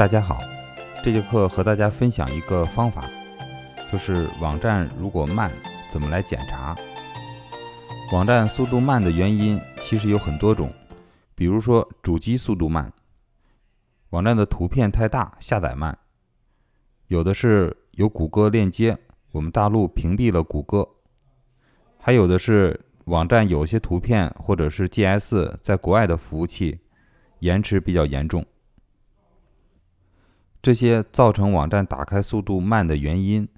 大家好，这节课和大家分享一个方法，就是网站如果慢，怎么来检查？网站速度慢的原因其实有很多种，比如说主机速度慢，网站的图片太大，下载慢，有的是有谷歌链接，我们大陆屏蔽了谷歌，还有的是网站有些图片或者是 G S 在国外的服务器延迟比较严重。这些造成网站打开速度慢的原因，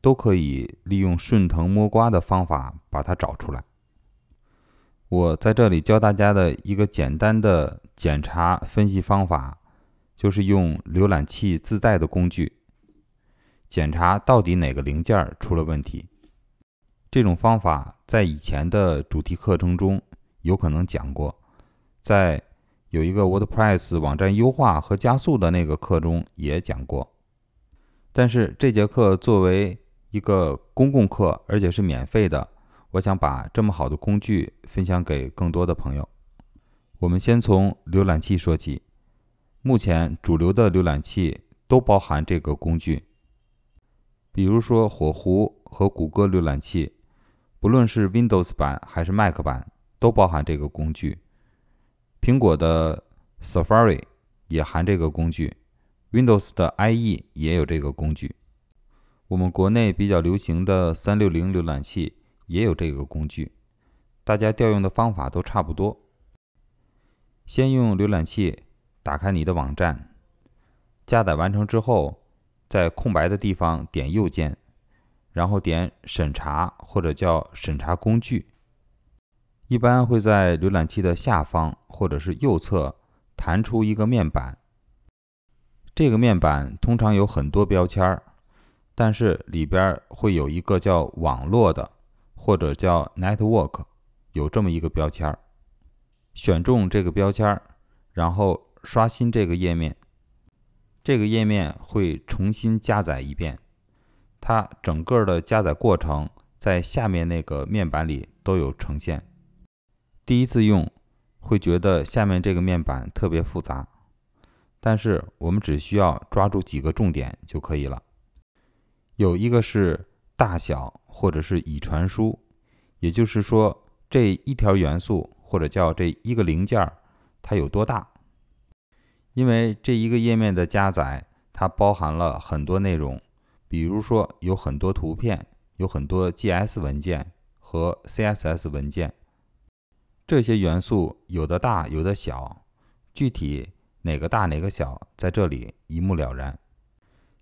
都可以利用顺藤摸瓜的方法把它找出来。我在这里教大家的一个简单的检查分析方法，就是用浏览器自带的工具检查到底哪个零件出了问题。这种方法在以前的主题课程中有可能讲过，在。有一个 WordPress 网站优化和加速的那个课中也讲过，但是这节课作为一个公共课，而且是免费的，我想把这么好的工具分享给更多的朋友。我们先从浏览器说起，目前主流的浏览器都包含这个工具，比如说火狐和谷歌浏览器，不论是 Windows 版还是 Mac 版，都包含这个工具。苹果的 Safari 也含这个工具，Windows 的 IE 也有这个工具，我们国内比较流行的360浏览器也有这个工具。大家调用的方法都差不多，先用浏览器打开你的网站，加载完成之后，在空白的地方点右键，然后点审查或者叫审查工具，一般会在浏览器的下方。或者是右侧弹出一个面板，这个面板通常有很多标签儿，但是里边会有一个叫网络的，或者叫 Network，有这么一个标签儿。选中这个标签儿，然后刷新这个页面，这个页面会重新加载一遍，它整个的加载过程在下面那个面板里都有呈现。第一次用。会觉得下面这个面板特别复杂，但是我们只需要抓住几个重点就可以了。有一个是大小，或者是已传输，也就是说这一条元素或者叫这一个零件，它有多大？因为这一个页面的加载，它包含了很多内容，比如说有很多图片，有很多 g s 文件和 CSS 文件。这些元素有的大，有的小，具体哪个大哪个小，在这里一目了然。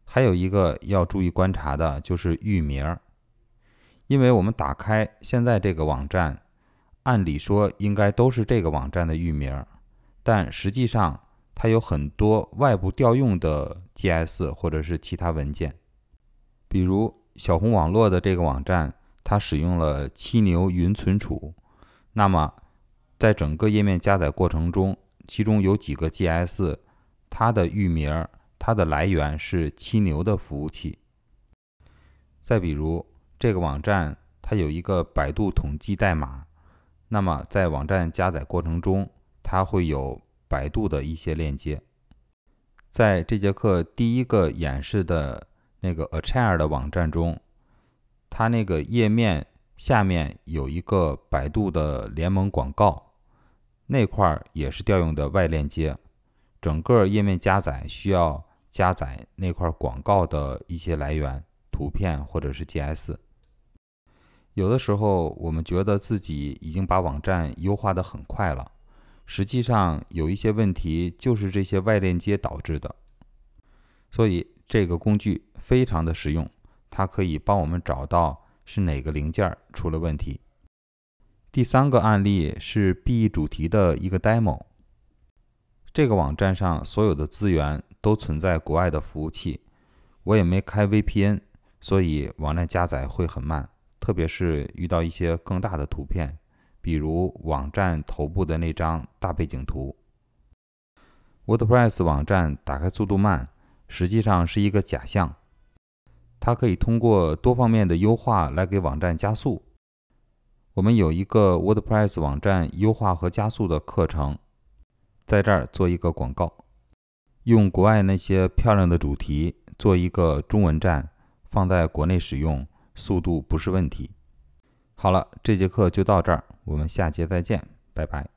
还有一个要注意观察的就是域名，因为我们打开现在这个网站，按理说应该都是这个网站的域名，但实际上它有很多外部调用的 g s 或者是其他文件，比如小红网络的这个网站，它使用了七牛云存储，那么。在整个页面加载过程中，其中有几个 GS，它的域名，它的来源是七牛的服务器。再比如这个网站，它有一个百度统计代码，那么在网站加载过程中，它会有百度的一些链接。在这节课第一个演示的那个 A Chair 的网站中，它那个页面下面有一个百度的联盟广告。那块儿也是调用的外链接，整个页面加载需要加载那块广告的一些来源图片或者是 G S。有的时候我们觉得自己已经把网站优化的很快了，实际上有一些问题就是这些外链接导致的。所以这个工具非常的实用，它可以帮我们找到是哪个零件出了问题。第三个案例是 B 主题的一个 demo。这个网站上所有的资源都存在国外的服务器，我也没开 VPN，所以网站加载会很慢，特别是遇到一些更大的图片，比如网站头部的那张大背景图。WordPress 网站打开速度慢，实际上是一个假象，它可以通过多方面的优化来给网站加速。我们有一个 WordPress 网站优化和加速的课程，在这儿做一个广告，用国外那些漂亮的主题做一个中文站，放在国内使用，速度不是问题。好了，这节课就到这儿，我们下节再见，拜拜。